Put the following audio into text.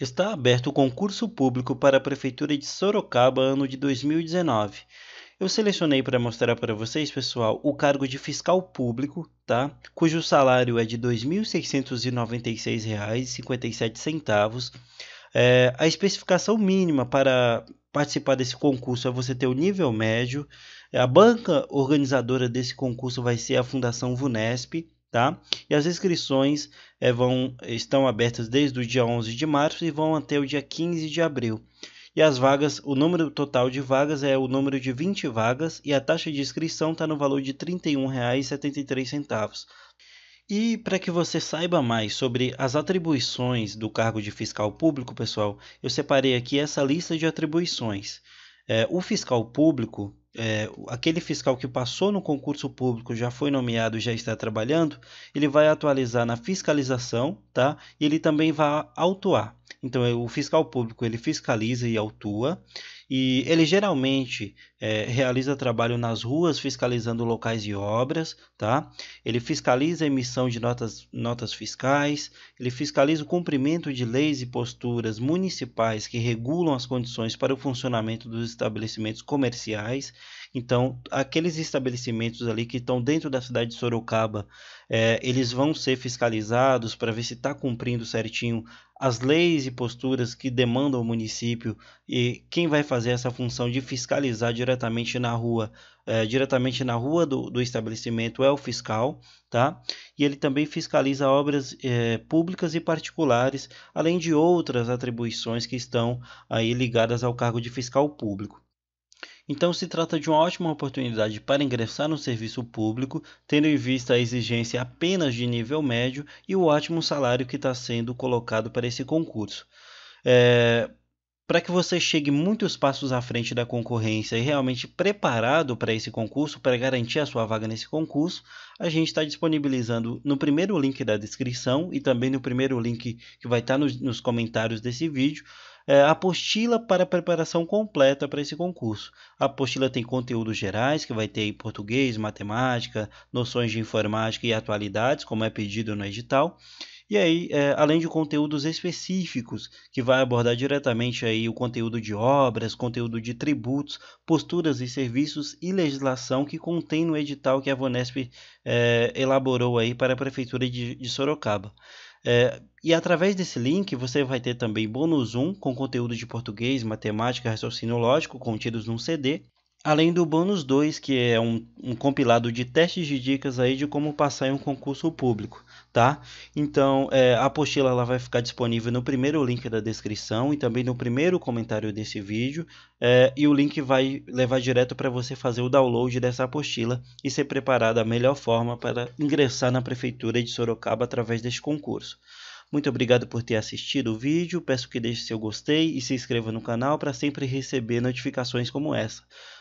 Está aberto o concurso público para a Prefeitura de Sorocaba ano de 2019. Eu selecionei para mostrar para vocês, pessoal, o cargo de fiscal público, tá? Cujo salário é de R$ 2.696,57. É, a especificação mínima para participar desse concurso é você ter o nível médio. A banca organizadora desse concurso vai ser a Fundação VUNESP tá? E as inscrições é, vão, estão abertas desde o dia 11 de março e vão até o dia 15 de abril. E as vagas, o número total de vagas é o número de 20 vagas e a taxa de inscrição está no valor de R$ 31,73. E para que você saiba mais sobre as atribuições do cargo de fiscal público, pessoal, eu separei aqui essa lista de atribuições. É, o fiscal público é, aquele fiscal que passou no concurso público, já foi nomeado e já está trabalhando, ele vai atualizar na fiscalização, tá? E ele também vai autuar. Então, é, o fiscal público ele fiscaliza e autua, e ele geralmente é, realiza trabalho nas ruas fiscalizando locais de obras, tá? Ele fiscaliza a emissão de notas, notas fiscais, ele fiscaliza o cumprimento de leis e posturas municipais que regulam as condições para o funcionamento dos estabelecimentos comerciais. Então, aqueles estabelecimentos ali que estão dentro da cidade de Sorocaba, é, eles vão ser fiscalizados para ver se está cumprindo certinho as leis e posturas que demandam o município e quem vai fazer fazer essa função de fiscalizar diretamente na rua, é, diretamente na rua do, do, estabelecimento é o fiscal, tá? E ele também fiscaliza obras é, públicas e particulares, além de outras atribuições que estão aí ligadas ao cargo de fiscal público. Então, se trata de uma ótima oportunidade para ingressar no serviço público, tendo em vista a exigência apenas de nível médio e o ótimo salário que está sendo colocado para esse concurso. É, para que você chegue muitos passos à frente da concorrência e realmente preparado para esse concurso, para garantir a sua vaga nesse concurso, a gente está disponibilizando no primeiro link da descrição e também no primeiro link que vai estar tá nos, nos, comentários desse vídeo. É, a apostila para preparação completa para esse concurso. A apostila tem conteúdos gerais, que vai ter português, matemática, noções de informática e atualidades, como é pedido no edital e aí, é, além de conteúdos específicos, que vai abordar diretamente aí o conteúdo de obras, conteúdo de tributos, posturas e serviços e legislação que contém no edital que a Vonesp é, elaborou aí para a Prefeitura de, de Sorocaba. É, e através desse link você vai ter também bônus 1 com conteúdo de português, matemática, raciocínio lógico contidos num CD, Além do bônus 2, que é um, um, compilado de testes de dicas aí de como passar em um concurso público, tá? Então, é, a apostila ela vai ficar disponível no primeiro link da descrição e também no primeiro comentário desse vídeo. É, e o link vai levar direto para você fazer o download dessa apostila e ser preparado da melhor forma para ingressar na Prefeitura de Sorocaba através deste concurso. Muito obrigado por ter assistido o vídeo, peço que deixe seu gostei e se inscreva no canal para sempre receber notificações como essa.